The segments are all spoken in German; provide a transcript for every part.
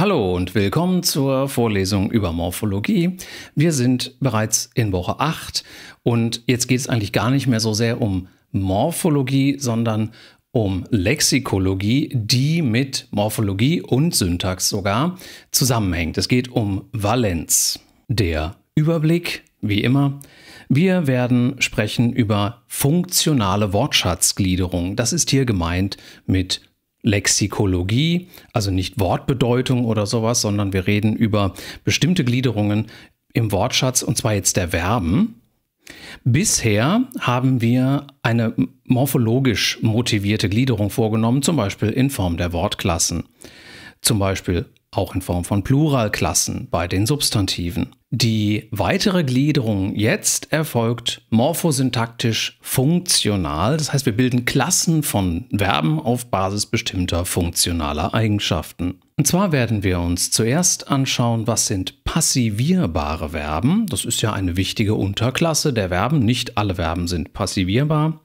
Hallo und willkommen zur Vorlesung über Morphologie. Wir sind bereits in Woche 8 und jetzt geht es eigentlich gar nicht mehr so sehr um Morphologie, sondern um Lexikologie, die mit Morphologie und Syntax sogar zusammenhängt. Es geht um Valenz. Der Überblick, wie immer. Wir werden sprechen über funktionale Wortschatzgliederung. Das ist hier gemeint mit Lexikologie, also nicht Wortbedeutung oder sowas, sondern wir reden über bestimmte Gliederungen im Wortschatz, und zwar jetzt der Verben. Bisher haben wir eine morphologisch motivierte Gliederung vorgenommen, zum Beispiel in Form der Wortklassen. Zum Beispiel auch in Form von Pluralklassen bei den Substantiven. Die weitere Gliederung jetzt erfolgt morphosyntaktisch funktional, das heißt wir bilden Klassen von Verben auf Basis bestimmter funktionaler Eigenschaften. Und zwar werden wir uns zuerst anschauen, was sind passivierbare Verben. Das ist ja eine wichtige Unterklasse der Verben. Nicht alle Verben sind passivierbar.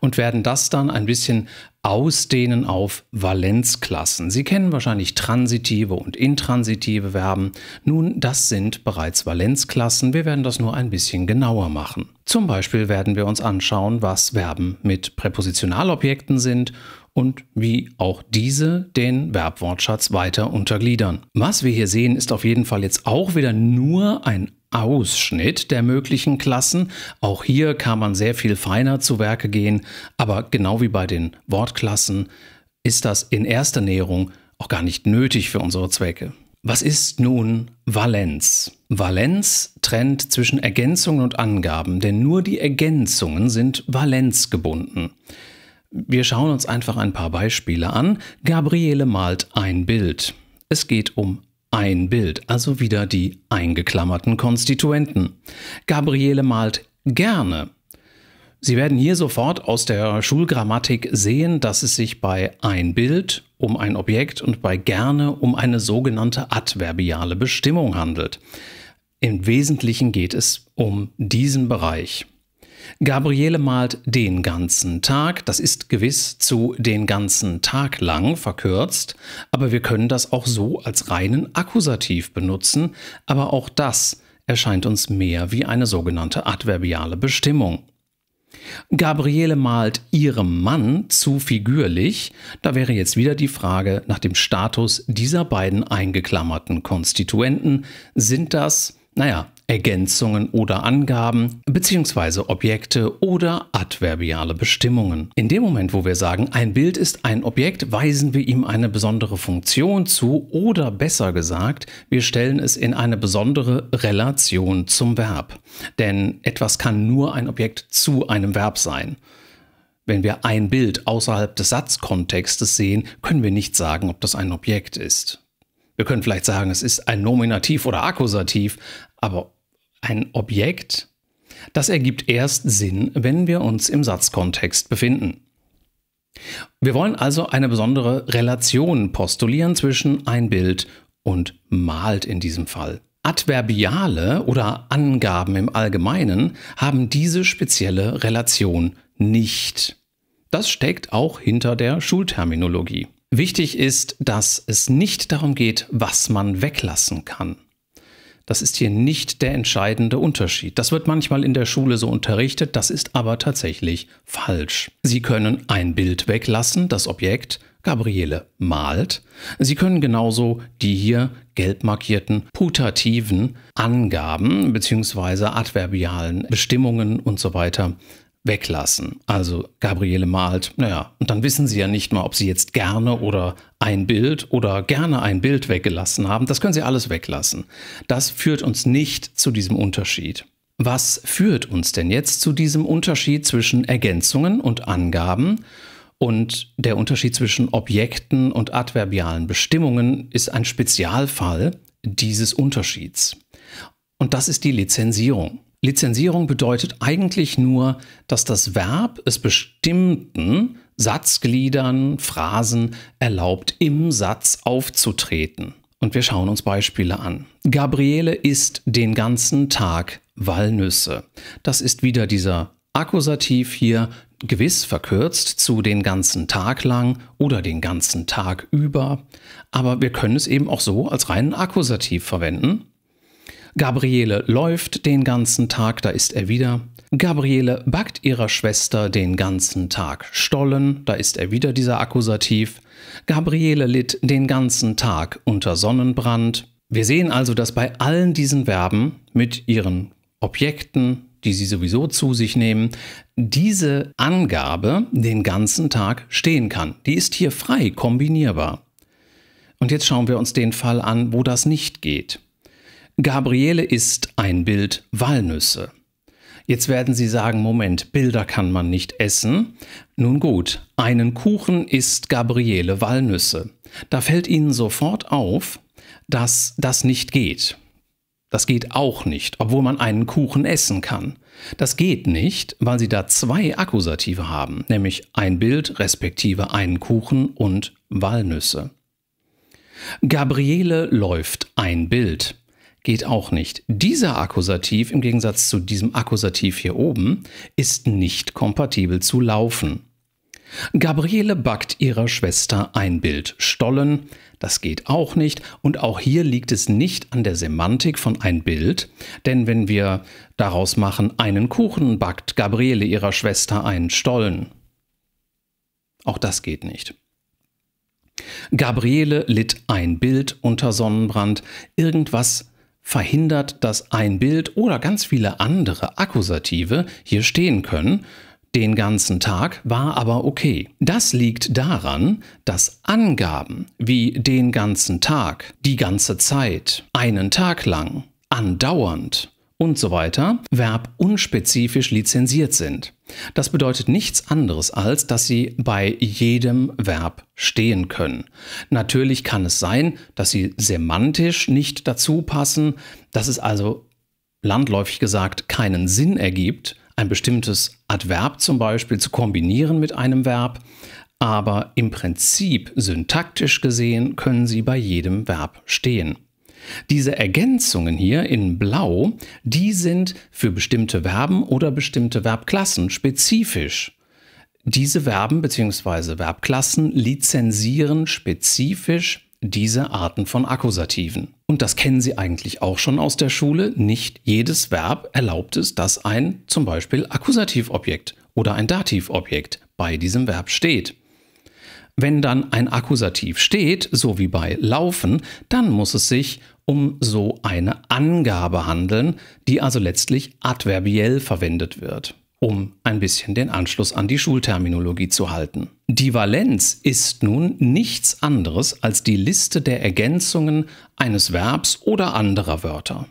Und werden das dann ein bisschen ausdehnen auf Valenzklassen. Sie kennen wahrscheinlich transitive und intransitive Verben. Nun, das sind bereits Valenzklassen. Wir werden das nur ein bisschen genauer machen. Zum Beispiel werden wir uns anschauen, was Verben mit Präpositionalobjekten sind und wie auch diese den Verbwortschatz weiter untergliedern. Was wir hier sehen, ist auf jeden Fall jetzt auch wieder nur ein Ausschnitt der möglichen Klassen. Auch hier kann man sehr viel feiner zu Werke gehen, aber genau wie bei den Wortklassen ist das in erster Näherung auch gar nicht nötig für unsere Zwecke. Was ist nun Valenz? Valenz trennt zwischen Ergänzungen und Angaben, denn nur die Ergänzungen sind valenzgebunden. Wir schauen uns einfach ein paar Beispiele an. Gabriele malt ein Bild. Es geht um ein Bild, also wieder die eingeklammerten Konstituenten. Gabriele malt gerne. Sie werden hier sofort aus der Schulgrammatik sehen, dass es sich bei ein Bild um ein Objekt und bei gerne um eine sogenannte adverbiale Bestimmung handelt. Im Wesentlichen geht es um diesen Bereich. Gabriele malt den ganzen Tag, das ist gewiss zu den ganzen Tag lang verkürzt, aber wir können das auch so als reinen Akkusativ benutzen, aber auch das erscheint uns mehr wie eine sogenannte adverbiale Bestimmung. Gabriele malt ihrem Mann zu figürlich, da wäre jetzt wieder die Frage nach dem Status dieser beiden eingeklammerten Konstituenten, sind das, naja, Ergänzungen oder Angaben bzw. Objekte oder adverbiale Bestimmungen. In dem Moment, wo wir sagen, ein Bild ist ein Objekt, weisen wir ihm eine besondere Funktion zu oder besser gesagt, wir stellen es in eine besondere Relation zum Verb. Denn etwas kann nur ein Objekt zu einem Verb sein. Wenn wir ein Bild außerhalb des Satzkontextes sehen, können wir nicht sagen, ob das ein Objekt ist. Wir können vielleicht sagen, es ist ein Nominativ oder Akkusativ, aber ein Objekt, das ergibt erst Sinn, wenn wir uns im Satzkontext befinden. Wir wollen also eine besondere Relation postulieren zwischen ein Bild und malt in diesem Fall. Adverbiale oder Angaben im Allgemeinen haben diese spezielle Relation nicht. Das steckt auch hinter der Schulterminologie. Wichtig ist, dass es nicht darum geht, was man weglassen kann. Das ist hier nicht der entscheidende Unterschied. Das wird manchmal in der Schule so unterrichtet, das ist aber tatsächlich falsch. Sie können ein Bild weglassen, das Objekt, Gabriele malt. Sie können genauso die hier gelb markierten putativen Angaben bzw. adverbialen Bestimmungen und so weiter weglassen. Also Gabriele malt, naja, und dann wissen Sie ja nicht mal, ob Sie jetzt gerne oder ein Bild oder gerne ein Bild weggelassen haben. Das können Sie alles weglassen. Das führt uns nicht zu diesem Unterschied. Was führt uns denn jetzt zu diesem Unterschied zwischen Ergänzungen und Angaben? Und der Unterschied zwischen Objekten und adverbialen Bestimmungen ist ein Spezialfall dieses Unterschieds. Und das ist die Lizenzierung. Lizenzierung bedeutet eigentlich nur, dass das Verb es bestimmten Satzgliedern, Phrasen erlaubt, im Satz aufzutreten. Und wir schauen uns Beispiele an. Gabriele isst den ganzen Tag Walnüsse. Das ist wieder dieser Akkusativ hier, gewiss verkürzt zu den ganzen Tag lang oder den ganzen Tag über. Aber wir können es eben auch so als reinen Akkusativ verwenden. Gabriele läuft den ganzen Tag, da ist er wieder. Gabriele backt ihrer Schwester den ganzen Tag Stollen, da ist er wieder dieser Akkusativ. Gabriele litt den ganzen Tag unter Sonnenbrand. Wir sehen also, dass bei allen diesen Verben mit ihren Objekten, die sie sowieso zu sich nehmen, diese Angabe den ganzen Tag stehen kann. Die ist hier frei kombinierbar. Und jetzt schauen wir uns den Fall an, wo das nicht geht. Gabriele ist ein Bild Walnüsse. Jetzt werden Sie sagen, Moment, Bilder kann man nicht essen. Nun gut, einen Kuchen isst Gabriele Walnüsse. Da fällt Ihnen sofort auf, dass das nicht geht. Das geht auch nicht, obwohl man einen Kuchen essen kann. Das geht nicht, weil sie da zwei Akkusative haben, nämlich ein Bild respektive einen Kuchen und Walnüsse. Gabriele läuft ein Bild geht auch nicht. Dieser Akkusativ im Gegensatz zu diesem Akkusativ hier oben ist nicht kompatibel zu laufen. Gabriele backt ihrer Schwester ein Bild Stollen, das geht auch nicht und auch hier liegt es nicht an der Semantik von ein Bild, denn wenn wir daraus machen einen Kuchen, backt Gabriele ihrer Schwester einen Stollen. Auch das geht nicht. Gabriele litt ein Bild unter Sonnenbrand, irgendwas verhindert, dass ein Bild oder ganz viele andere Akkusative hier stehen können. Den ganzen Tag war aber okay. Das liegt daran, dass Angaben wie den ganzen Tag, die ganze Zeit, einen Tag lang, andauernd und so weiter verbunspezifisch lizenziert sind. Das bedeutet nichts anderes, als dass sie bei jedem Verb stehen können. Natürlich kann es sein, dass sie semantisch nicht dazu passen, dass es also landläufig gesagt keinen Sinn ergibt, ein bestimmtes Adverb zum Beispiel zu kombinieren mit einem Verb, aber im Prinzip syntaktisch gesehen können sie bei jedem Verb stehen. Diese Ergänzungen hier in Blau, die sind für bestimmte Verben oder bestimmte Verbklassen spezifisch. Diese Verben bzw. Verbklassen lizenzieren spezifisch diese Arten von Akkusativen. Und das kennen Sie eigentlich auch schon aus der Schule. Nicht jedes Verb erlaubt es, dass ein zum Beispiel Akkusativobjekt oder ein Dativobjekt bei diesem Verb steht. Wenn dann ein Akkusativ steht, so wie bei laufen, dann muss es sich um so eine Angabe handeln, die also letztlich adverbiell verwendet wird, um ein bisschen den Anschluss an die Schulterminologie zu halten. Die Valenz ist nun nichts anderes als die Liste der Ergänzungen eines Verbs oder anderer Wörter.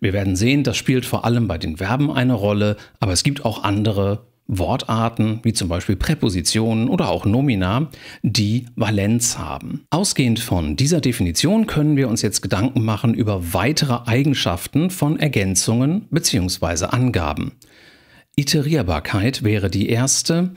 Wir werden sehen, das spielt vor allem bei den Verben eine Rolle, aber es gibt auch andere Wortarten wie zum Beispiel Präpositionen oder auch Nomina, die Valenz haben. Ausgehend von dieser Definition können wir uns jetzt Gedanken machen über weitere Eigenschaften von Ergänzungen bzw. Angaben. Iterierbarkeit wäre die erste,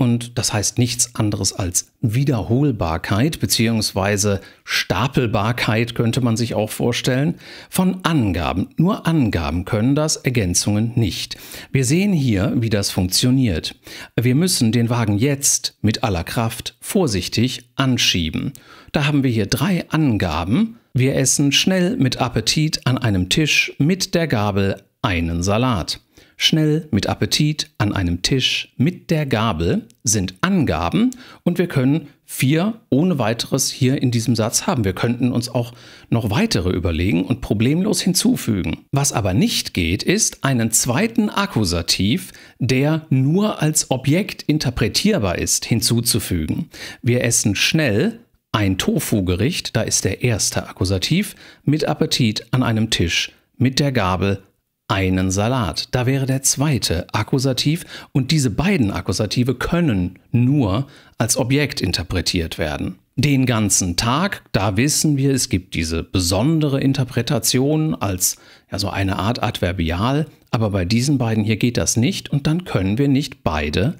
und das heißt nichts anderes als Wiederholbarkeit bzw. Stapelbarkeit könnte man sich auch vorstellen von Angaben. Nur Angaben können das, Ergänzungen nicht. Wir sehen hier, wie das funktioniert. Wir müssen den Wagen jetzt mit aller Kraft vorsichtig anschieben. Da haben wir hier drei Angaben. Wir essen schnell mit Appetit an einem Tisch mit der Gabel einen Salat. Schnell, mit Appetit, an einem Tisch, mit der Gabel sind Angaben und wir können vier ohne weiteres hier in diesem Satz haben. Wir könnten uns auch noch weitere überlegen und problemlos hinzufügen. Was aber nicht geht, ist einen zweiten Akkusativ, der nur als Objekt interpretierbar ist, hinzuzufügen. Wir essen schnell, ein Tofu-Gericht, da ist der erste Akkusativ, mit Appetit an einem Tisch, mit der Gabel einen Salat. Da wäre der zweite Akkusativ und diese beiden Akkusative können nur als Objekt interpretiert werden. Den ganzen Tag, da wissen wir, es gibt diese besondere Interpretation als ja, so eine Art Adverbial, aber bei diesen beiden hier geht das nicht und dann können wir nicht beide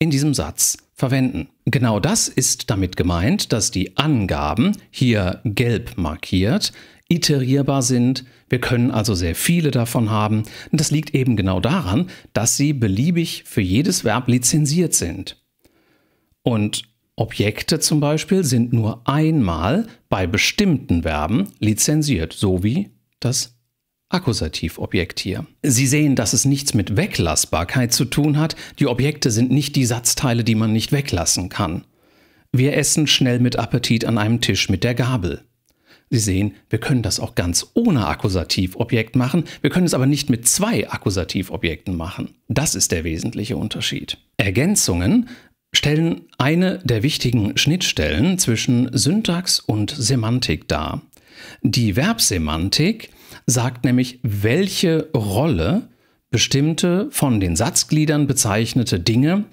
in diesem Satz verwenden. Genau das ist damit gemeint, dass die Angaben, hier gelb markiert, iterierbar sind wir können also sehr viele davon haben. Und das liegt eben genau daran, dass sie beliebig für jedes Verb lizenziert sind. Und Objekte zum Beispiel sind nur einmal bei bestimmten Verben lizenziert, so wie das Akkusativobjekt hier. Sie sehen, dass es nichts mit Weglassbarkeit zu tun hat. Die Objekte sind nicht die Satzteile, die man nicht weglassen kann. Wir essen schnell mit Appetit an einem Tisch mit der Gabel. Sie sehen, wir können das auch ganz ohne Akkusativobjekt machen, wir können es aber nicht mit zwei Akkusativobjekten machen. Das ist der wesentliche Unterschied. Ergänzungen stellen eine der wichtigen Schnittstellen zwischen Syntax und Semantik dar. Die Verbsemantik sagt nämlich, welche Rolle bestimmte von den Satzgliedern bezeichnete Dinge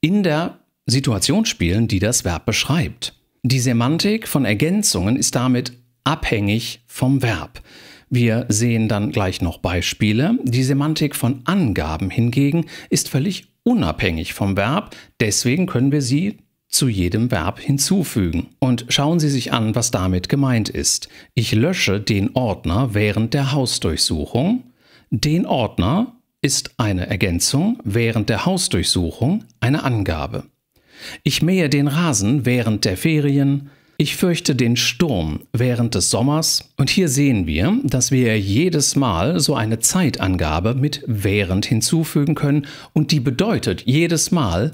in der Situation spielen, die das Verb beschreibt. Die Semantik von Ergänzungen ist damit abhängig vom Verb. Wir sehen dann gleich noch Beispiele. Die Semantik von Angaben hingegen ist völlig unabhängig vom Verb, deswegen können wir sie zu jedem Verb hinzufügen. Und schauen Sie sich an, was damit gemeint ist. Ich lösche den Ordner während der Hausdurchsuchung. Den Ordner ist eine Ergänzung, während der Hausdurchsuchung eine Angabe. Ich mähe den Rasen während der Ferien. Ich fürchte den Sturm während des Sommers und hier sehen wir, dass wir jedes Mal so eine Zeitangabe mit während hinzufügen können und die bedeutet jedes Mal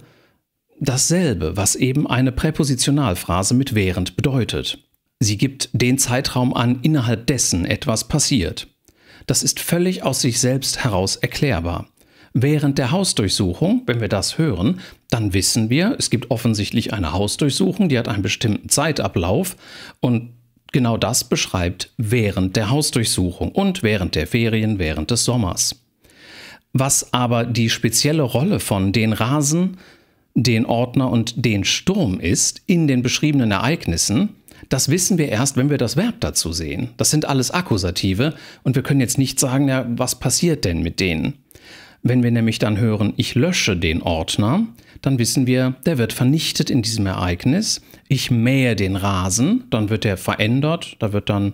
dasselbe, was eben eine Präpositionalphrase mit während bedeutet. Sie gibt den Zeitraum an, innerhalb dessen etwas passiert. Das ist völlig aus sich selbst heraus erklärbar während der Hausdurchsuchung, wenn wir das hören, dann wissen wir, es gibt offensichtlich eine Hausdurchsuchung, die hat einen bestimmten Zeitablauf und genau das beschreibt während der Hausdurchsuchung und während der Ferien, während des Sommers. Was aber die spezielle Rolle von den Rasen, den Ordner und den Sturm ist in den beschriebenen Ereignissen, das wissen wir erst, wenn wir das Verb dazu sehen. Das sind alles Akkusative und wir können jetzt nicht sagen, ja, was passiert denn mit denen? Wenn wir nämlich dann hören, ich lösche den Ordner, dann wissen wir, der wird vernichtet in diesem Ereignis. Ich mähe den Rasen, dann wird er verändert, da wird dann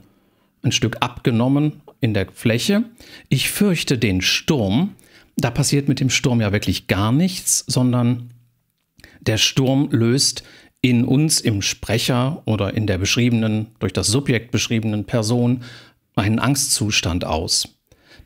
ein Stück abgenommen in der Fläche. Ich fürchte den Sturm, da passiert mit dem Sturm ja wirklich gar nichts, sondern der Sturm löst in uns im Sprecher oder in der beschriebenen, durch das Subjekt beschriebenen Person einen Angstzustand aus.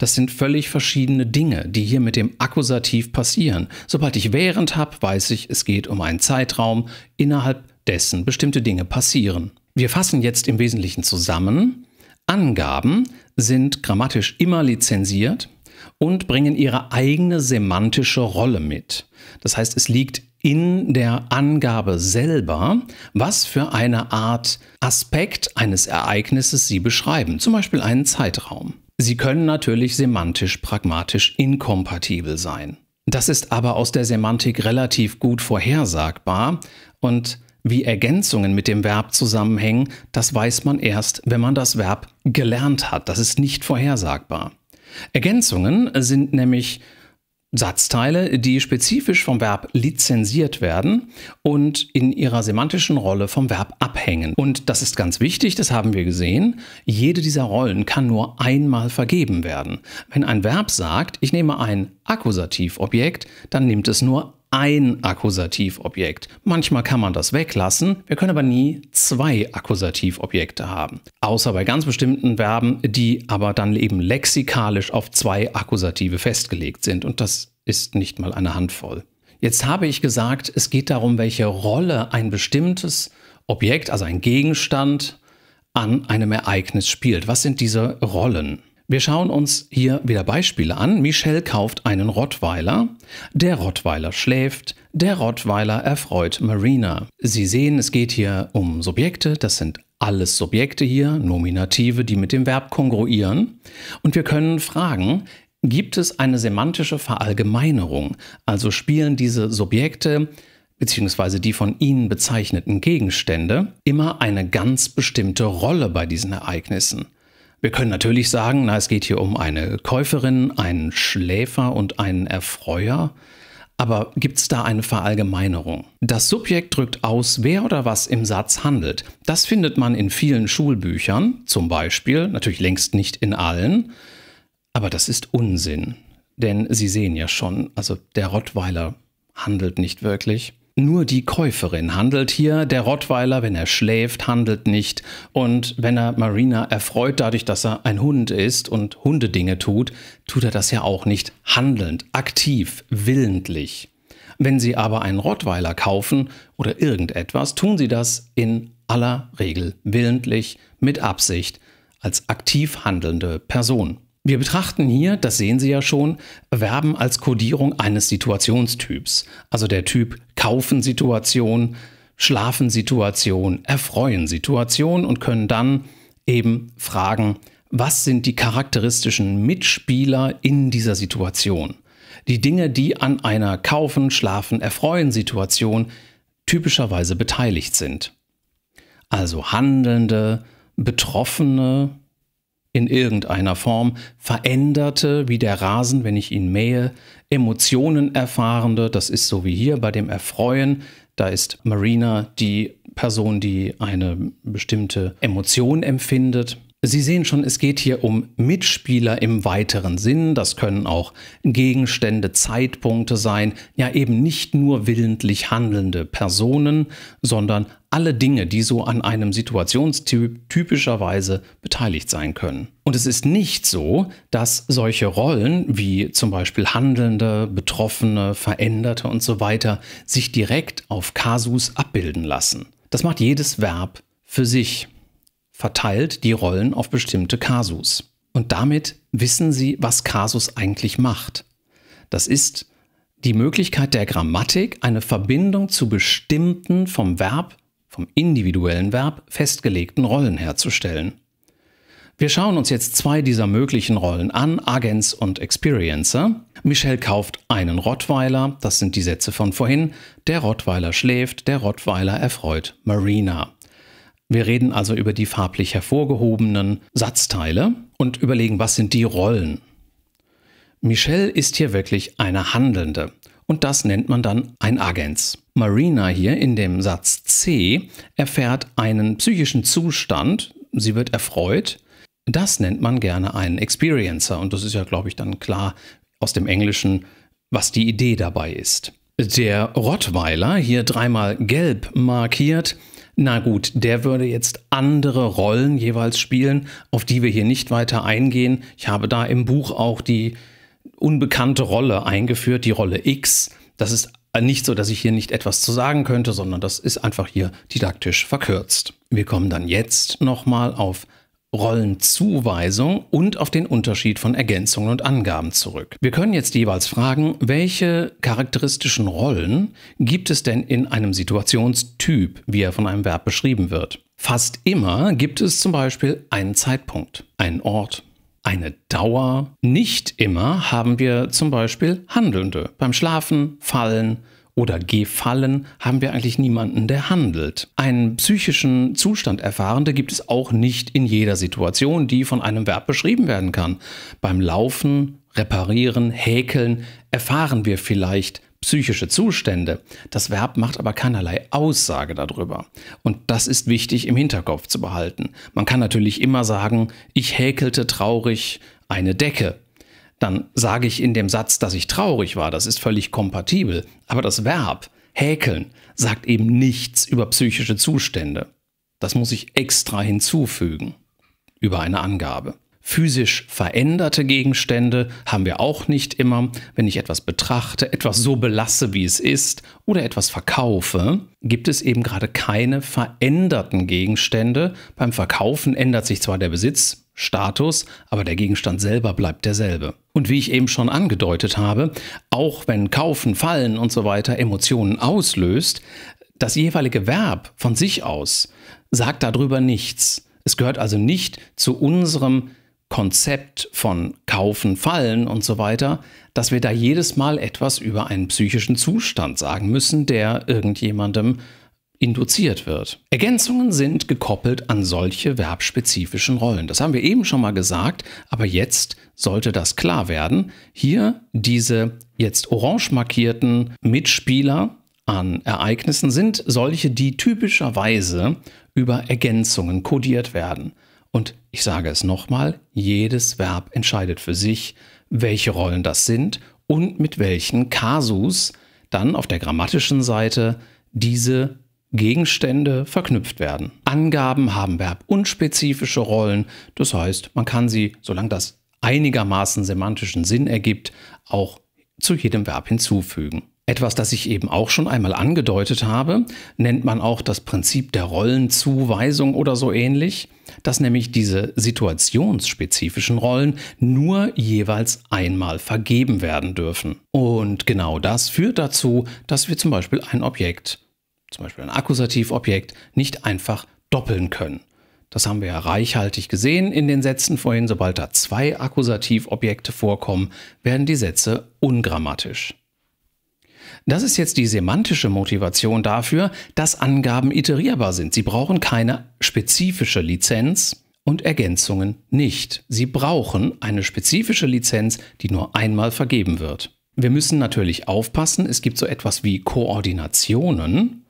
Das sind völlig verschiedene Dinge, die hier mit dem Akkusativ passieren. Sobald ich während habe, weiß ich, es geht um einen Zeitraum, innerhalb dessen bestimmte Dinge passieren. Wir fassen jetzt im Wesentlichen zusammen. Angaben sind grammatisch immer lizenziert und bringen ihre eigene semantische Rolle mit. Das heißt, es liegt in der Angabe selber, was für eine Art Aspekt eines Ereignisses Sie beschreiben, zum Beispiel einen Zeitraum. Sie können natürlich semantisch-pragmatisch inkompatibel sein. Das ist aber aus der Semantik relativ gut vorhersagbar und wie Ergänzungen mit dem Verb zusammenhängen, das weiß man erst, wenn man das Verb gelernt hat. Das ist nicht vorhersagbar. Ergänzungen sind nämlich Satzteile, die spezifisch vom Verb lizenziert werden und in ihrer semantischen Rolle vom Verb abhängen. Und das ist ganz wichtig, das haben wir gesehen. Jede dieser Rollen kann nur einmal vergeben werden. Wenn ein Verb sagt, ich nehme ein Akkusativobjekt, dann nimmt es nur ein Akkusativobjekt. Manchmal kann man das weglassen, wir können aber nie zwei Akkusativobjekte haben. Außer bei ganz bestimmten Verben, die aber dann eben lexikalisch auf zwei Akkusative festgelegt sind und das ist nicht mal eine Handvoll. Jetzt habe ich gesagt, es geht darum, welche Rolle ein bestimmtes Objekt, also ein Gegenstand, an einem Ereignis spielt. Was sind diese Rollen? Wir schauen uns hier wieder Beispiele an. Michelle kauft einen Rottweiler. Der Rottweiler schläft. Der Rottweiler erfreut Marina. Sie sehen, es geht hier um Subjekte. Das sind alles Subjekte hier, Nominative, die mit dem Verb kongruieren. Und wir können fragen, gibt es eine semantische Verallgemeinerung? Also spielen diese Subjekte beziehungsweise die von ihnen bezeichneten Gegenstände immer eine ganz bestimmte Rolle bei diesen Ereignissen? Wir können natürlich sagen, na, es geht hier um eine Käuferin, einen Schläfer und einen Erfreuer. Aber gibt es da eine Verallgemeinerung? Das Subjekt drückt aus, wer oder was im Satz handelt. Das findet man in vielen Schulbüchern, zum Beispiel, natürlich längst nicht in allen. Aber das ist Unsinn. Denn Sie sehen ja schon, also der Rottweiler handelt nicht wirklich. Nur die Käuferin handelt hier, der Rottweiler, wenn er schläft, handelt nicht. Und wenn er Marina erfreut dadurch, dass er ein Hund ist und Hundedinge tut, tut er das ja auch nicht handelnd, aktiv, willentlich. Wenn Sie aber einen Rottweiler kaufen oder irgendetwas, tun Sie das in aller Regel willentlich, mit Absicht, als aktiv handelnde Person. Wir betrachten hier, das sehen Sie ja schon, Verben als Kodierung eines Situationstyps, also der Typ Kaufen-Situation, Schlafen-Situation, Erfreuen-Situation und können dann eben fragen, was sind die charakteristischen Mitspieler in dieser Situation? Die Dinge, die an einer Kaufen, Schlafen, Erfreuen-Situation typischerweise beteiligt sind. Also Handelnde, Betroffene, in irgendeiner Form veränderte, wie der Rasen, wenn ich ihn mähe, Emotionen erfahrende, das ist so wie hier bei dem Erfreuen, da ist Marina die Person, die eine bestimmte Emotion empfindet Sie sehen schon, es geht hier um Mitspieler im weiteren Sinn. Das können auch Gegenstände, Zeitpunkte sein. Ja, eben nicht nur willentlich handelnde Personen, sondern alle Dinge, die so an einem Situationstyp typischerweise beteiligt sein können. Und es ist nicht so, dass solche Rollen wie zum Beispiel Handelnde, Betroffene, Veränderte und so weiter sich direkt auf Kasus abbilden lassen. Das macht jedes Verb für sich verteilt die Rollen auf bestimmte Kasus. Und damit wissen Sie, was Kasus eigentlich macht. Das ist die Möglichkeit der Grammatik, eine Verbindung zu bestimmten vom Verb, vom individuellen Verb festgelegten Rollen herzustellen. Wir schauen uns jetzt zwei dieser möglichen Rollen an, Agents und Experiencer. Michelle kauft einen Rottweiler, das sind die Sätze von vorhin. Der Rottweiler schläft, der Rottweiler erfreut Marina. Wir reden also über die farblich hervorgehobenen Satzteile und überlegen, was sind die Rollen. Michelle ist hier wirklich eine Handelnde und das nennt man dann ein Agens. Marina hier in dem Satz C erfährt einen psychischen Zustand, sie wird erfreut. Das nennt man gerne einen Experiencer und das ist ja, glaube ich, dann klar aus dem Englischen, was die Idee dabei ist. Der Rottweiler, hier dreimal gelb markiert, na gut, der würde jetzt andere Rollen jeweils spielen, auf die wir hier nicht weiter eingehen. Ich habe da im Buch auch die unbekannte Rolle eingeführt, die Rolle X. Das ist nicht so, dass ich hier nicht etwas zu sagen könnte, sondern das ist einfach hier didaktisch verkürzt. Wir kommen dann jetzt nochmal auf Rollenzuweisung und auf den Unterschied von Ergänzungen und Angaben zurück. Wir können jetzt jeweils fragen, welche charakteristischen Rollen gibt es denn in einem Situationstyp, wie er von einem Verb beschrieben wird. Fast immer gibt es zum Beispiel einen Zeitpunkt, einen Ort, eine Dauer. Nicht immer haben wir zum Beispiel Handelnde beim Schlafen, Fallen, oder gefallen haben wir eigentlich niemanden, der handelt. Einen psychischen Zustand erfahrende gibt es auch nicht in jeder Situation, die von einem Verb beschrieben werden kann. Beim Laufen, Reparieren, Häkeln erfahren wir vielleicht psychische Zustände. Das Verb macht aber keinerlei Aussage darüber. Und das ist wichtig im Hinterkopf zu behalten. Man kann natürlich immer sagen, ich häkelte traurig eine Decke dann sage ich in dem Satz, dass ich traurig war. Das ist völlig kompatibel. Aber das Verb häkeln sagt eben nichts über psychische Zustände. Das muss ich extra hinzufügen über eine Angabe. Physisch veränderte Gegenstände haben wir auch nicht immer. Wenn ich etwas betrachte, etwas so belasse, wie es ist oder etwas verkaufe, gibt es eben gerade keine veränderten Gegenstände. Beim Verkaufen ändert sich zwar der Besitz, Status, aber der Gegenstand selber bleibt derselbe. Und wie ich eben schon angedeutet habe, auch wenn Kaufen, Fallen und so weiter Emotionen auslöst, das jeweilige Verb von sich aus sagt darüber nichts. Es gehört also nicht zu unserem Konzept von Kaufen, Fallen und so weiter, dass wir da jedes Mal etwas über einen psychischen Zustand sagen müssen, der irgendjemandem induziert wird. Ergänzungen sind gekoppelt an solche verbspezifischen Rollen. Das haben wir eben schon mal gesagt, aber jetzt sollte das klar werden. Hier diese jetzt orange markierten Mitspieler an Ereignissen sind solche, die typischerweise über Ergänzungen kodiert werden. Und ich sage es nochmal, jedes Verb entscheidet für sich, welche Rollen das sind und mit welchen Kasus dann auf der grammatischen Seite diese Gegenstände verknüpft werden. Angaben haben verbunspezifische Rollen, das heißt, man kann sie, solange das einigermaßen semantischen Sinn ergibt, auch zu jedem Verb hinzufügen. Etwas, das ich eben auch schon einmal angedeutet habe, nennt man auch das Prinzip der Rollenzuweisung oder so ähnlich, dass nämlich diese situationsspezifischen Rollen nur jeweils einmal vergeben werden dürfen. Und genau das führt dazu, dass wir zum Beispiel ein Objekt zum Beispiel ein Akkusativobjekt, nicht einfach doppeln können. Das haben wir ja reichhaltig gesehen in den Sätzen vorhin. Sobald da zwei Akkusativobjekte vorkommen, werden die Sätze ungrammatisch. Das ist jetzt die semantische Motivation dafür, dass Angaben iterierbar sind. Sie brauchen keine spezifische Lizenz und Ergänzungen nicht. Sie brauchen eine spezifische Lizenz, die nur einmal vergeben wird. Wir müssen natürlich aufpassen, es gibt so etwas wie Koordinationen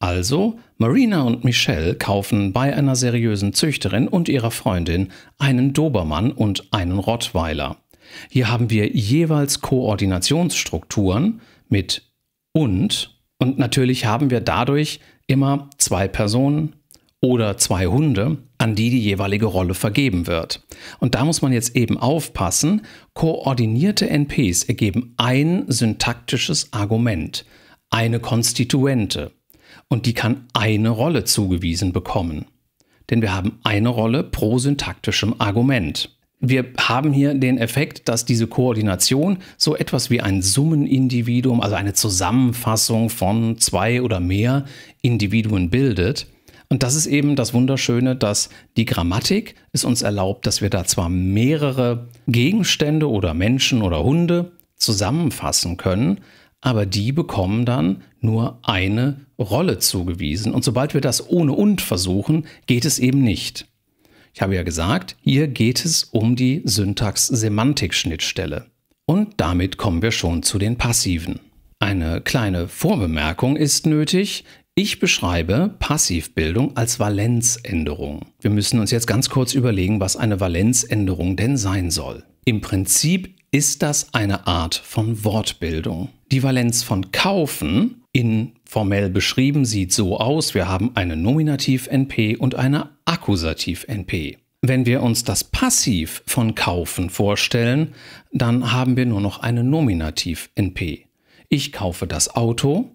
also, Marina und Michelle kaufen bei einer seriösen Züchterin und ihrer Freundin einen Dobermann und einen Rottweiler. Hier haben wir jeweils Koordinationsstrukturen mit und und natürlich haben wir dadurch immer zwei Personen oder zwei Hunde, an die die jeweilige Rolle vergeben wird. Und da muss man jetzt eben aufpassen, koordinierte NPs ergeben ein syntaktisches Argument, eine Konstituente und die kann eine Rolle zugewiesen bekommen. Denn wir haben eine Rolle pro syntaktischem Argument. Wir haben hier den Effekt, dass diese Koordination so etwas wie ein Summenindividuum, also eine Zusammenfassung von zwei oder mehr Individuen bildet. Und das ist eben das Wunderschöne, dass die Grammatik es uns erlaubt, dass wir da zwar mehrere Gegenstände oder Menschen oder Hunde zusammenfassen können, aber die bekommen dann nur eine Rolle zugewiesen und sobald wir das ohne und versuchen, geht es eben nicht. Ich habe ja gesagt, hier geht es um die Syntax-Semantik-Schnittstelle. Und damit kommen wir schon zu den Passiven. Eine kleine Vorbemerkung ist nötig. Ich beschreibe Passivbildung als Valenzänderung. Wir müssen uns jetzt ganz kurz überlegen, was eine Valenzänderung denn sein soll. Im Prinzip ist das eine Art von Wortbildung. Die Valenz von kaufen informell beschrieben, sieht so aus. Wir haben eine Nominativ-NP und eine Akkusativ-NP. Wenn wir uns das Passiv von kaufen vorstellen, dann haben wir nur noch eine Nominativ-NP. Ich kaufe das Auto.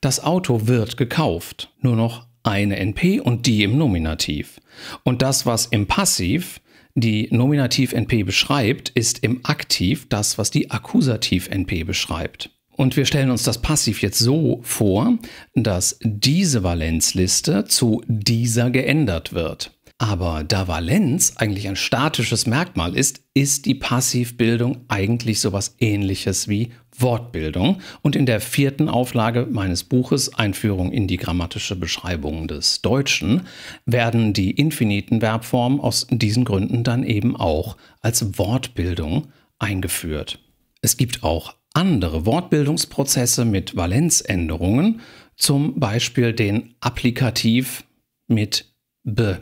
Das Auto wird gekauft. Nur noch eine NP und die im Nominativ. Und das, was im Passiv die Nominativ-NP beschreibt, ist im Aktiv das, was die Akkusativ-NP beschreibt. Und wir stellen uns das Passiv jetzt so vor, dass diese Valenzliste zu dieser geändert wird. Aber da Valenz eigentlich ein statisches Merkmal ist, ist die Passivbildung eigentlich sowas ähnliches wie Wortbildung und in der vierten Auflage meines Buches Einführung in die grammatische Beschreibung des Deutschen werden die infiniten Verbformen aus diesen Gründen dann eben auch als Wortbildung eingeführt. Es gibt auch andere Wortbildungsprozesse mit Valenzänderungen, zum Beispiel den Applikativ mit B.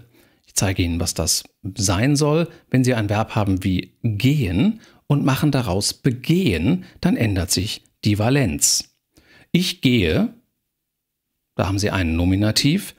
Ich zeige Ihnen, was das sein soll. Wenn Sie ein Verb haben wie gehen und machen daraus begehen, dann ändert sich die Valenz. Ich gehe, da haben Sie einen Nominativ,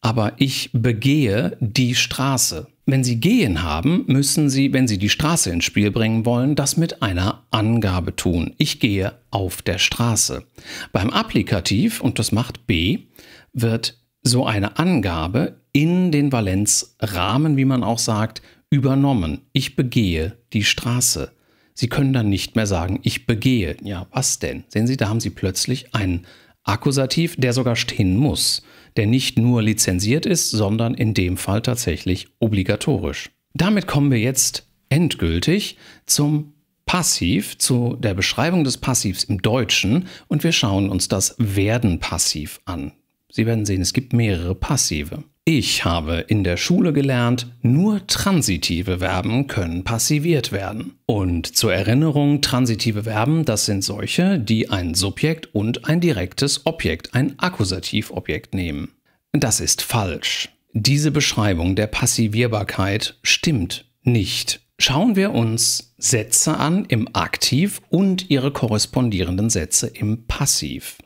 aber ich begehe die Straße. Wenn Sie gehen haben, müssen Sie, wenn Sie die Straße ins Spiel bringen wollen, das mit einer Angabe tun. Ich gehe auf der Straße. Beim Applikativ, und das macht B, wird so eine Angabe in den Valenzrahmen, wie man auch sagt, übernommen. Ich begehe die Straße. Sie können dann nicht mehr sagen, ich begehe. Ja, was denn? Sehen Sie, da haben Sie plötzlich einen Akkusativ, der sogar stehen muss der nicht nur lizenziert ist, sondern in dem Fall tatsächlich obligatorisch. Damit kommen wir jetzt endgültig zum Passiv, zu der Beschreibung des Passivs im Deutschen und wir schauen uns das Werden-Passiv an. Sie werden sehen, es gibt mehrere Passive. Ich habe in der Schule gelernt, nur transitive Verben können passiviert werden. Und zur Erinnerung, transitive Verben, das sind solche, die ein Subjekt und ein direktes Objekt, ein Akkusativobjekt nehmen. Das ist falsch. Diese Beschreibung der Passivierbarkeit stimmt nicht. Schauen wir uns Sätze an im Aktiv und ihre korrespondierenden Sätze im Passiv.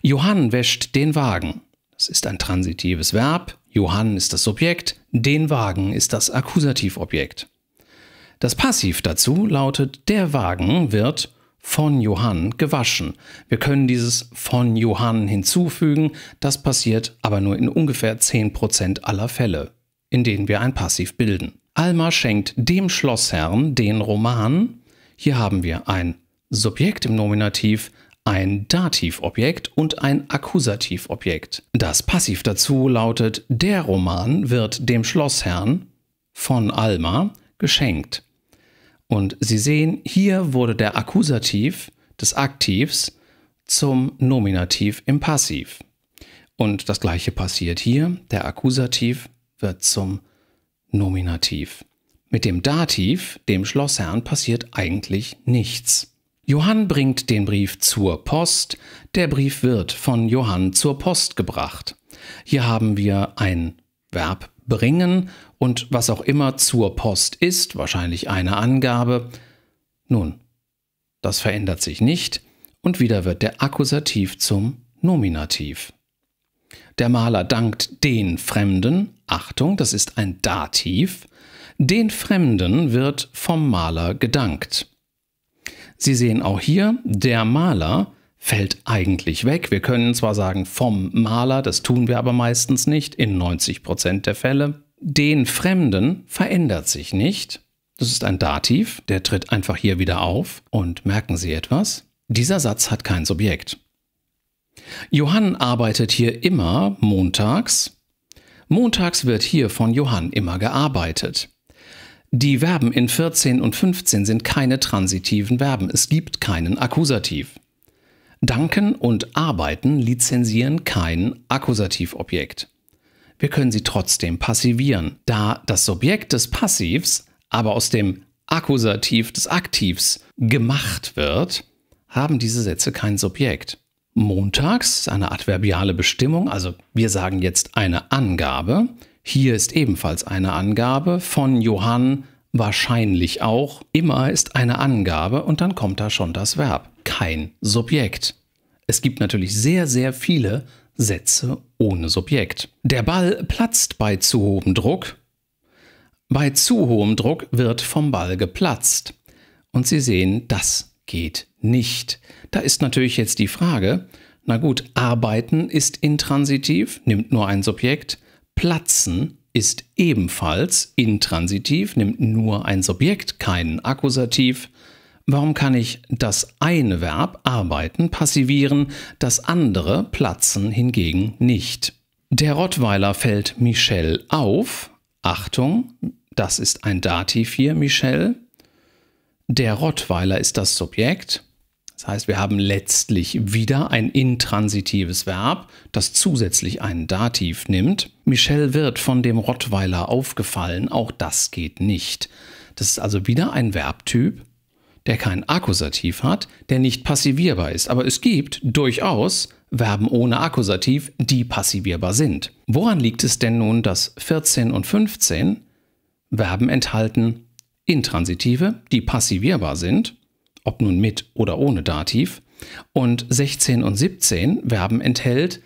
Johann wäscht den Wagen. Das ist ein transitives Verb Johann ist das Subjekt, den Wagen ist das Akkusativobjekt. Das Passiv dazu lautet, der Wagen wird von Johann gewaschen. Wir können dieses von Johann hinzufügen, das passiert aber nur in ungefähr 10% aller Fälle, in denen wir ein Passiv bilden. Alma schenkt dem Schlossherrn den Roman. Hier haben wir ein Subjekt im Nominativ, ein Dativobjekt und ein Akkusativobjekt. Das Passiv dazu lautet Der Roman wird dem Schlossherrn von Alma geschenkt. Und Sie sehen, hier wurde der Akkusativ des Aktivs zum Nominativ im Passiv. Und das gleiche passiert hier. Der Akkusativ wird zum Nominativ. Mit dem Dativ, dem Schlossherrn, passiert eigentlich nichts. Johann bringt den Brief zur Post, der Brief wird von Johann zur Post gebracht. Hier haben wir ein Verb bringen und was auch immer zur Post ist, wahrscheinlich eine Angabe. Nun, das verändert sich nicht und wieder wird der Akkusativ zum Nominativ. Der Maler dankt den Fremden, Achtung, das ist ein Dativ, den Fremden wird vom Maler gedankt. Sie sehen auch hier, der Maler fällt eigentlich weg. Wir können zwar sagen vom Maler, das tun wir aber meistens nicht, in 90% der Fälle. Den Fremden verändert sich nicht. Das ist ein Dativ, der tritt einfach hier wieder auf. Und merken Sie etwas? Dieser Satz hat kein Subjekt. Johann arbeitet hier immer montags. Montags wird hier von Johann immer gearbeitet. Die Verben in 14 und 15 sind keine transitiven Verben. Es gibt keinen Akkusativ. Danken und arbeiten lizenzieren kein Akkusativobjekt. Wir können sie trotzdem passivieren, da das Subjekt des Passivs aber aus dem Akkusativ des Aktivs gemacht wird, haben diese Sätze kein Subjekt. Montags ist eine adverbiale Bestimmung, also wir sagen jetzt eine Angabe. Hier ist ebenfalls eine Angabe von Johann wahrscheinlich auch. Immer ist eine Angabe und dann kommt da schon das Verb. Kein Subjekt. Es gibt natürlich sehr, sehr viele Sätze ohne Subjekt. Der Ball platzt bei zu hohem Druck. Bei zu hohem Druck wird vom Ball geplatzt. Und Sie sehen, das geht nicht. Da ist natürlich jetzt die Frage, na gut, arbeiten ist intransitiv, nimmt nur ein Subjekt. Platzen ist ebenfalls intransitiv, nimmt nur ein Subjekt, keinen Akkusativ. Warum kann ich das eine Verb arbeiten passivieren, das andere platzen hingegen nicht? Der Rottweiler fällt Michel auf. Achtung, das ist ein Dativ hier, Michel. Der Rottweiler ist das Subjekt. Das heißt, wir haben letztlich wieder ein intransitives Verb, das zusätzlich einen Dativ nimmt. Michelle wird von dem Rottweiler aufgefallen, auch das geht nicht. Das ist also wieder ein Verbtyp, der kein Akkusativ hat, der nicht passivierbar ist. Aber es gibt durchaus Verben ohne Akkusativ, die passivierbar sind. Woran liegt es denn nun, dass 14 und 15 Verben enthalten Intransitive, die passivierbar sind, ob nun mit oder ohne Dativ. Und 16 und 17 Verben enthält,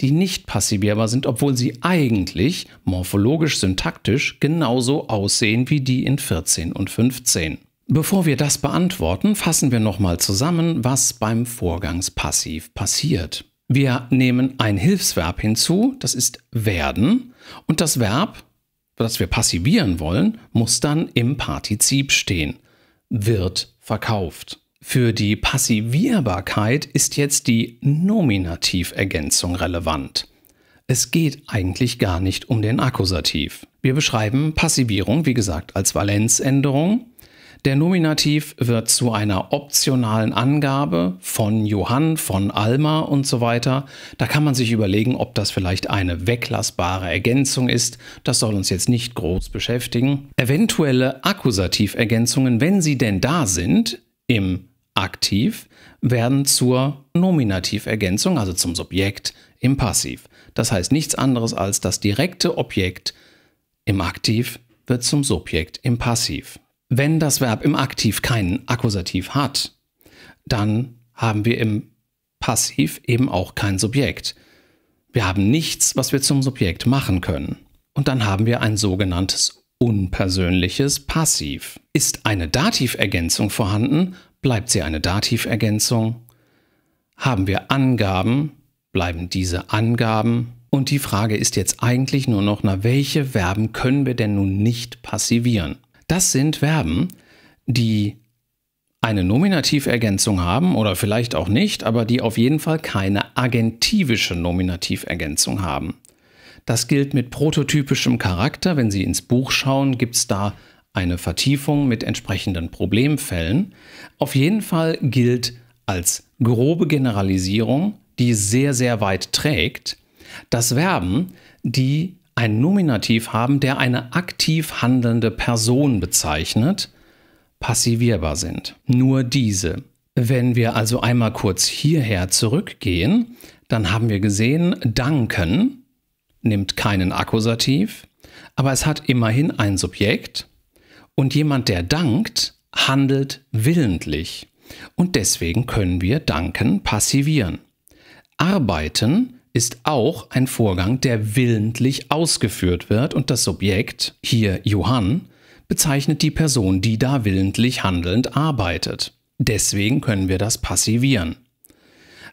die nicht passivierbar sind, obwohl sie eigentlich morphologisch-syntaktisch genauso aussehen wie die in 14 und 15. Bevor wir das beantworten, fassen wir nochmal zusammen, was beim Vorgangspassiv passiert. Wir nehmen ein Hilfsverb hinzu, das ist werden, und das Verb, das wir passivieren wollen, muss dann im Partizip stehen. Wird verkauft. Für die Passivierbarkeit ist jetzt die Nominativergänzung relevant. Es geht eigentlich gar nicht um den Akkusativ. Wir beschreiben Passivierung, wie gesagt, als Valenzänderung der Nominativ wird zu einer optionalen Angabe von Johann, von Alma und so weiter. Da kann man sich überlegen, ob das vielleicht eine weglassbare Ergänzung ist. Das soll uns jetzt nicht groß beschäftigen. Eventuelle Akkusativergänzungen, wenn sie denn da sind, im Aktiv, werden zur Nominativergänzung, also zum Subjekt im Passiv. Das heißt nichts anderes als das direkte Objekt im Aktiv wird zum Subjekt im Passiv. Wenn das Verb im Aktiv keinen Akkusativ hat, dann haben wir im Passiv eben auch kein Subjekt. Wir haben nichts, was wir zum Subjekt machen können. Und dann haben wir ein sogenanntes unpersönliches Passiv. Ist eine Dativergänzung vorhanden, bleibt sie eine Dativergänzung. Haben wir Angaben, bleiben diese Angaben. Und die Frage ist jetzt eigentlich nur noch, na, welche Verben können wir denn nun nicht passivieren? Das sind Verben, die eine Nominativergänzung haben oder vielleicht auch nicht, aber die auf jeden Fall keine agentivische Nominativergänzung haben. Das gilt mit prototypischem Charakter. Wenn Sie ins Buch schauen, gibt es da eine Vertiefung mit entsprechenden Problemfällen. Auf jeden Fall gilt als grobe Generalisierung, die sehr, sehr weit trägt, dass Verben, die einen Nominativ haben, der eine aktiv handelnde Person bezeichnet, passivierbar sind. Nur diese. Wenn wir also einmal kurz hierher zurückgehen, dann haben wir gesehen, danken nimmt keinen Akkusativ, aber es hat immerhin ein Subjekt und jemand, der dankt, handelt willentlich. Und deswegen können wir danken passivieren. Arbeiten ist auch ein Vorgang, der willentlich ausgeführt wird und das Subjekt, hier Johann, bezeichnet die Person, die da willentlich handelnd arbeitet. Deswegen können wir das passivieren.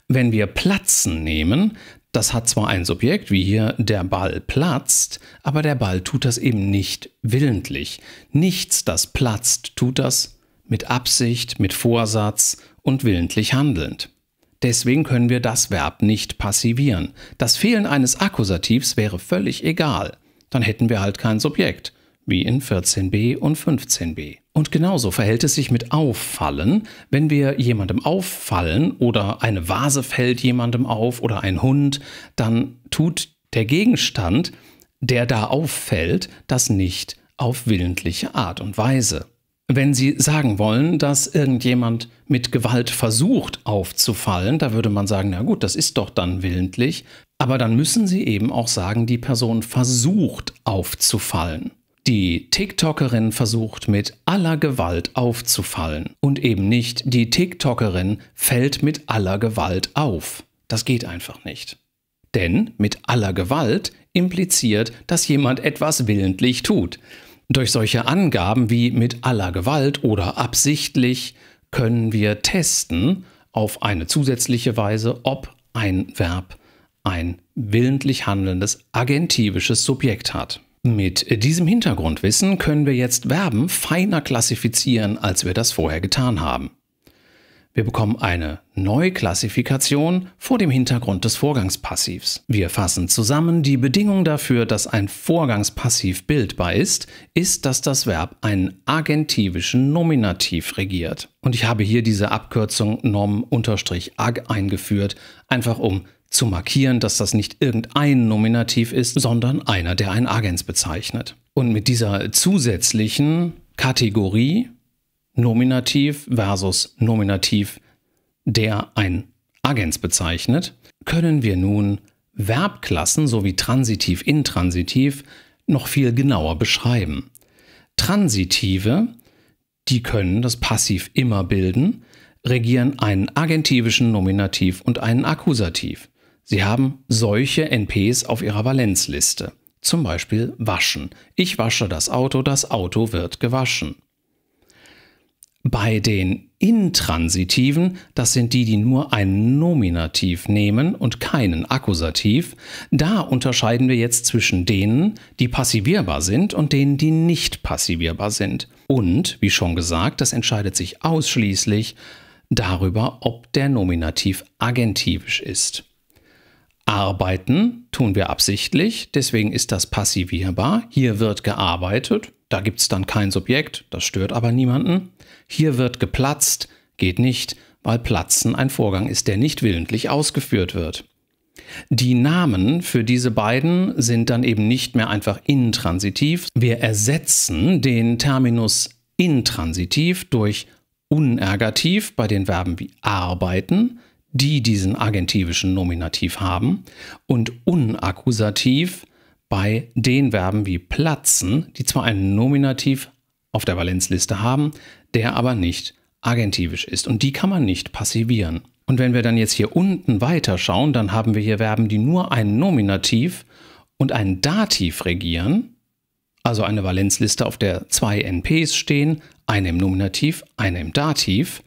Wenn wir platzen nehmen, das hat zwar ein Subjekt, wie hier der Ball platzt, aber der Ball tut das eben nicht willentlich. Nichts, das platzt, tut das mit Absicht, mit Vorsatz und willentlich handelnd. Deswegen können wir das Verb nicht passivieren. Das Fehlen eines Akkusativs wäre völlig egal. Dann hätten wir halt kein Subjekt, wie in 14b und 15b. Und genauso verhält es sich mit auffallen. Wenn wir jemandem auffallen oder eine Vase fällt jemandem auf oder ein Hund, dann tut der Gegenstand, der da auffällt, das nicht auf willentliche Art und Weise. Wenn Sie sagen wollen, dass irgendjemand mit Gewalt versucht aufzufallen, da würde man sagen, na gut, das ist doch dann willentlich. Aber dann müssen Sie eben auch sagen, die Person versucht aufzufallen. Die TikTokerin versucht mit aller Gewalt aufzufallen und eben nicht die TikTokerin fällt mit aller Gewalt auf. Das geht einfach nicht. Denn mit aller Gewalt impliziert, dass jemand etwas willentlich tut. Durch solche Angaben wie mit aller Gewalt oder absichtlich können wir testen auf eine zusätzliche Weise, ob ein Verb ein willentlich handelndes agentivisches Subjekt hat. Mit diesem Hintergrundwissen können wir jetzt Verben feiner klassifizieren, als wir das vorher getan haben. Wir bekommen eine Neuklassifikation vor dem Hintergrund des Vorgangspassivs. Wir fassen zusammen, die Bedingung dafür, dass ein Vorgangspassiv bildbar ist, ist, dass das Verb einen agentivischen Nominativ regiert. Und ich habe hier diese Abkürzung nom-ag eingeführt, einfach um zu markieren, dass das nicht irgendein Nominativ ist, sondern einer, der ein Agens bezeichnet. Und mit dieser zusätzlichen Kategorie Nominativ versus Nominativ, der ein Agens bezeichnet, können wir nun Verbklassen sowie Transitiv, Intransitiv noch viel genauer beschreiben. Transitive, die können das Passiv immer bilden, regieren einen agentivischen Nominativ und einen Akkusativ. Sie haben solche NPs auf ihrer Valenzliste. Zum Beispiel waschen. Ich wasche das Auto, das Auto wird gewaschen. Bei den Intransitiven, das sind die, die nur einen Nominativ nehmen und keinen Akkusativ, da unterscheiden wir jetzt zwischen denen, die passivierbar sind und denen, die nicht passivierbar sind. Und, wie schon gesagt, das entscheidet sich ausschließlich darüber, ob der Nominativ agentivisch ist. Arbeiten tun wir absichtlich, deswegen ist das passivierbar. Hier wird gearbeitet, da gibt es dann kein Subjekt, das stört aber niemanden. Hier wird geplatzt, geht nicht, weil Platzen ein Vorgang ist, der nicht willentlich ausgeführt wird. Die Namen für diese beiden sind dann eben nicht mehr einfach intransitiv. Wir ersetzen den Terminus intransitiv durch unergativ bei den Verben wie arbeiten die diesen agentivischen Nominativ haben und unakkusativ bei den Verben wie platzen, die zwar einen Nominativ auf der Valenzliste haben, der aber nicht agentivisch ist und die kann man nicht passivieren. Und wenn wir dann jetzt hier unten weiter schauen, dann haben wir hier Verben, die nur einen Nominativ und einen Dativ regieren, also eine Valenzliste, auf der zwei NPs stehen, eine im Nominativ, eine im Dativ.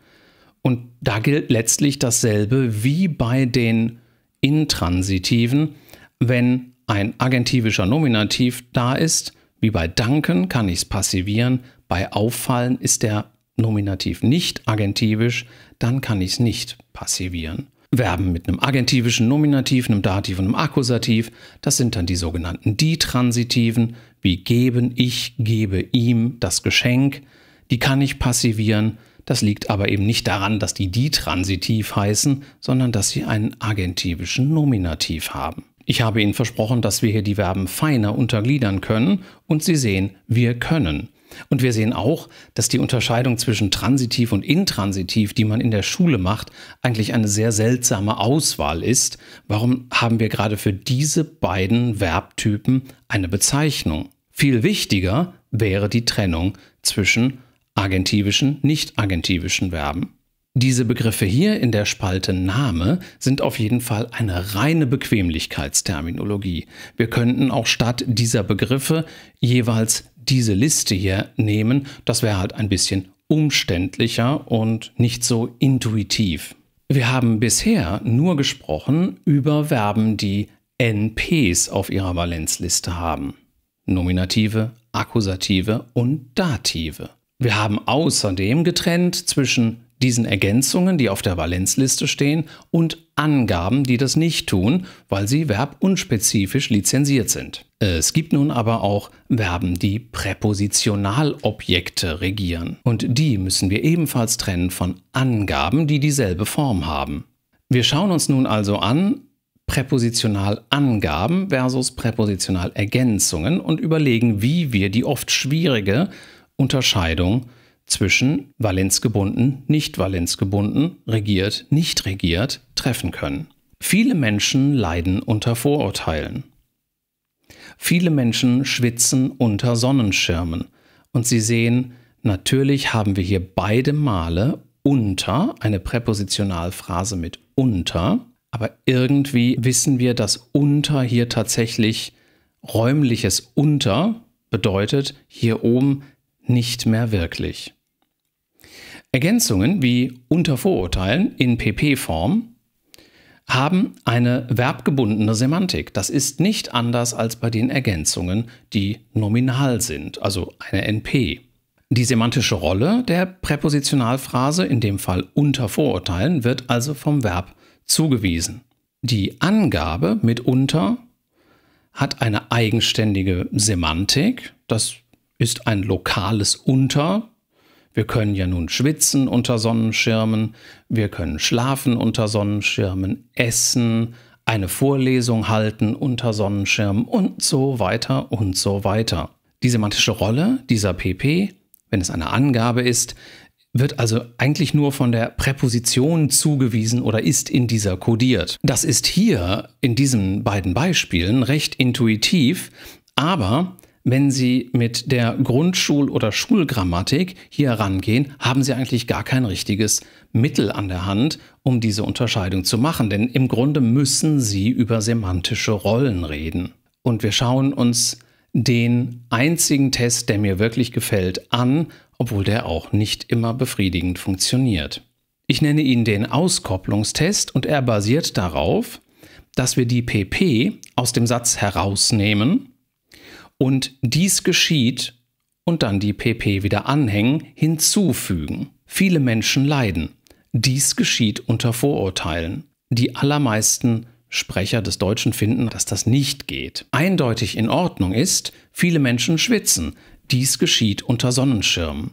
Und da gilt letztlich dasselbe wie bei den Intransitiven. Wenn ein agentivischer Nominativ da ist, wie bei danken kann ich es passivieren, bei auffallen ist der Nominativ nicht agentivisch, dann kann ich es nicht passivieren. Verben mit einem agentivischen Nominativ, einem Dativ und einem Akkusativ, das sind dann die sogenannten Ditransitiven, wie geben, ich gebe ihm das Geschenk, die kann ich passivieren, das liegt aber eben nicht daran, dass die die transitiv heißen, sondern dass sie einen agentivischen Nominativ haben. Ich habe Ihnen versprochen, dass wir hier die Verben feiner untergliedern können und Sie sehen, wir können. Und wir sehen auch, dass die Unterscheidung zwischen transitiv und intransitiv, die man in der Schule macht, eigentlich eine sehr seltsame Auswahl ist. Warum haben wir gerade für diese beiden Verbtypen eine Bezeichnung? Viel wichtiger wäre die Trennung zwischen agentivischen, nicht-agentivischen Verben. Diese Begriffe hier in der Spalte Name sind auf jeden Fall eine reine Bequemlichkeitsterminologie. Wir könnten auch statt dieser Begriffe jeweils diese Liste hier nehmen. Das wäre halt ein bisschen umständlicher und nicht so intuitiv. Wir haben bisher nur gesprochen über Verben, die NPs auf ihrer Valenzliste haben. Nominative, Akkusative und Dative. Wir haben außerdem getrennt zwischen diesen Ergänzungen, die auf der Valenzliste stehen, und Angaben, die das nicht tun, weil sie verbunspezifisch lizenziert sind. Es gibt nun aber auch Verben, die Präpositionalobjekte regieren. Und die müssen wir ebenfalls trennen von Angaben, die dieselbe Form haben. Wir schauen uns nun also an, Präpositionalangaben versus Präpositionalergänzungen und überlegen, wie wir die oft schwierige Unterscheidung zwischen valenzgebunden, nicht valenzgebunden, regiert, nicht regiert treffen können. Viele Menschen leiden unter Vorurteilen. Viele Menschen schwitzen unter Sonnenschirmen und sie sehen, natürlich haben wir hier beide Male unter, eine Präpositionalphrase mit unter, aber irgendwie wissen wir, dass unter hier tatsächlich räumliches unter bedeutet, hier oben nicht mehr wirklich. Ergänzungen wie unter Vorurteilen in PP-Form haben eine verbgebundene Semantik. Das ist nicht anders als bei den Ergänzungen, die nominal sind, also eine NP. Die semantische Rolle der Präpositionalphrase, in dem Fall unter Vorurteilen, wird also vom Verb zugewiesen. Die Angabe mit unter hat eine eigenständige Semantik. Das ist ein lokales Unter. Wir können ja nun schwitzen unter Sonnenschirmen, wir können schlafen unter Sonnenschirmen, essen, eine Vorlesung halten unter Sonnenschirmen und so weiter und so weiter. Die semantische Rolle dieser PP, wenn es eine Angabe ist, wird also eigentlich nur von der Präposition zugewiesen oder ist in dieser kodiert. Das ist hier in diesen beiden Beispielen recht intuitiv, aber wenn Sie mit der Grundschul- oder Schulgrammatik hier rangehen, haben Sie eigentlich gar kein richtiges Mittel an der Hand, um diese Unterscheidung zu machen, denn im Grunde müssen Sie über semantische Rollen reden. Und wir schauen uns den einzigen Test, der mir wirklich gefällt, an, obwohl der auch nicht immer befriedigend funktioniert. Ich nenne ihn den Auskopplungstest und er basiert darauf, dass wir die PP aus dem Satz herausnehmen und dies geschieht und dann die PP wieder anhängen, hinzufügen. Viele Menschen leiden. Dies geschieht unter Vorurteilen. Die allermeisten Sprecher des Deutschen finden, dass das nicht geht. Eindeutig in Ordnung ist, viele Menschen schwitzen. Dies geschieht unter Sonnenschirmen.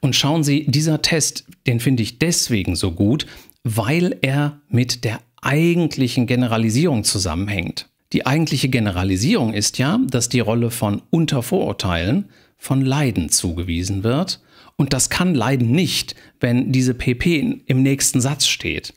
Und schauen Sie, dieser Test, den finde ich deswegen so gut, weil er mit der eigentlichen Generalisierung zusammenhängt. Die eigentliche Generalisierung ist ja, dass die Rolle von Untervorurteilen von Leiden zugewiesen wird. Und das kann Leiden nicht, wenn diese PP im nächsten Satz steht.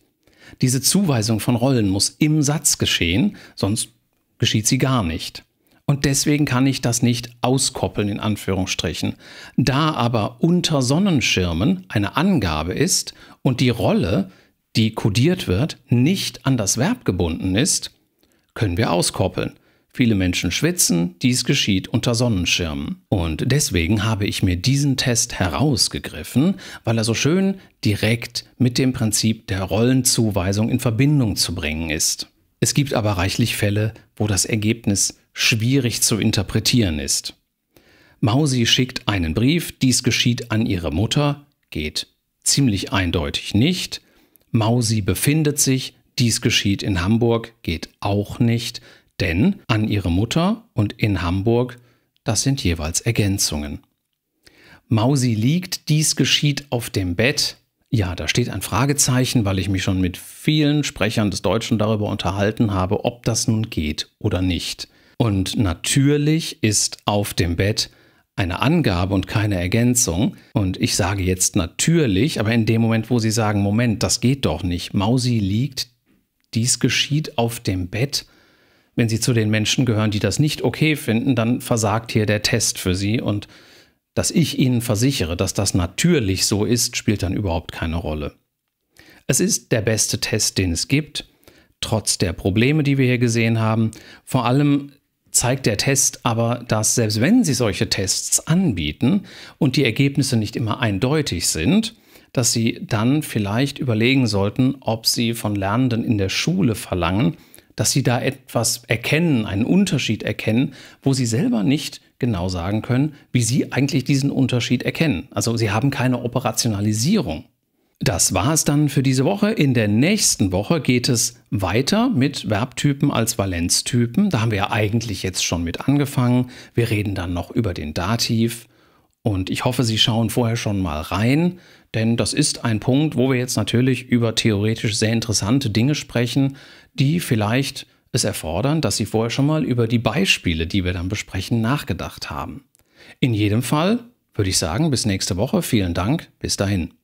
Diese Zuweisung von Rollen muss im Satz geschehen, sonst geschieht sie gar nicht. Und deswegen kann ich das nicht auskoppeln in Anführungsstrichen. Da aber unter Sonnenschirmen eine Angabe ist und die Rolle, die kodiert wird, nicht an das Verb gebunden ist, können wir auskoppeln. Viele Menschen schwitzen, dies geschieht unter Sonnenschirmen. Und deswegen habe ich mir diesen Test herausgegriffen, weil er so schön direkt mit dem Prinzip der Rollenzuweisung in Verbindung zu bringen ist. Es gibt aber reichlich Fälle, wo das Ergebnis schwierig zu interpretieren ist. Mausi schickt einen Brief, dies geschieht an ihre Mutter, geht ziemlich eindeutig nicht. Mausi befindet sich, dies geschieht in Hamburg, geht auch nicht, denn an ihre Mutter und in Hamburg, das sind jeweils Ergänzungen. Mausi liegt, dies geschieht auf dem Bett. Ja, da steht ein Fragezeichen, weil ich mich schon mit vielen Sprechern des Deutschen darüber unterhalten habe, ob das nun geht oder nicht. Und natürlich ist auf dem Bett eine Angabe und keine Ergänzung. Und ich sage jetzt natürlich, aber in dem Moment, wo Sie sagen, Moment, das geht doch nicht, Mausi liegt, dies geschieht auf dem Bett. Wenn Sie zu den Menschen gehören, die das nicht okay finden, dann versagt hier der Test für Sie und dass ich Ihnen versichere, dass das natürlich so ist, spielt dann überhaupt keine Rolle. Es ist der beste Test, den es gibt, trotz der Probleme, die wir hier gesehen haben. Vor allem zeigt der Test aber, dass selbst wenn Sie solche Tests anbieten und die Ergebnisse nicht immer eindeutig sind, dass sie dann vielleicht überlegen sollten, ob sie von Lernenden in der Schule verlangen, dass sie da etwas erkennen, einen Unterschied erkennen, wo sie selber nicht genau sagen können, wie sie eigentlich diesen Unterschied erkennen. Also sie haben keine Operationalisierung. Das war es dann für diese Woche. In der nächsten Woche geht es weiter mit Verbtypen als Valenztypen. Da haben wir ja eigentlich jetzt schon mit angefangen. Wir reden dann noch über den Dativ. Und ich hoffe, Sie schauen vorher schon mal rein, denn das ist ein Punkt, wo wir jetzt natürlich über theoretisch sehr interessante Dinge sprechen, die vielleicht es erfordern, dass Sie vorher schon mal über die Beispiele, die wir dann besprechen, nachgedacht haben. In jedem Fall würde ich sagen, bis nächste Woche. Vielen Dank. Bis dahin.